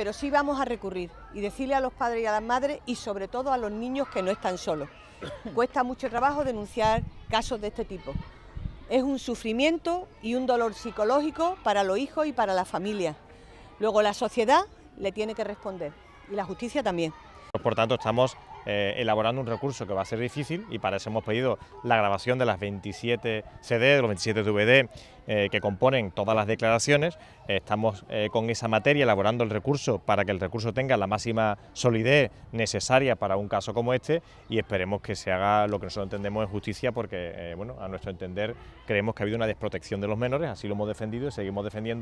pero sí vamos a recurrir y decirle a los padres y a las madres y sobre todo a los niños que no están solos. Cuesta mucho trabajo denunciar casos de este tipo. Es un sufrimiento y un dolor psicológico para los hijos y para la familia. Luego la sociedad le tiene que responder y la justicia también. Pues, por tanto, estamos eh, elaborando un recurso que va a ser difícil y para eso hemos pedido la grabación de las 27 CD, de los 27 DVD eh, que componen todas las declaraciones. estamos eh, con esa materia elaborando el recurso para que el recurso tenga la máxima solidez necesaria para un caso como este y esperemos que se haga lo que nosotros entendemos en justicia porque, bueno, a nuestro entender creemos que ha habido una desprotección de los menores, así lo hemos defendido y seguimos defendiendo.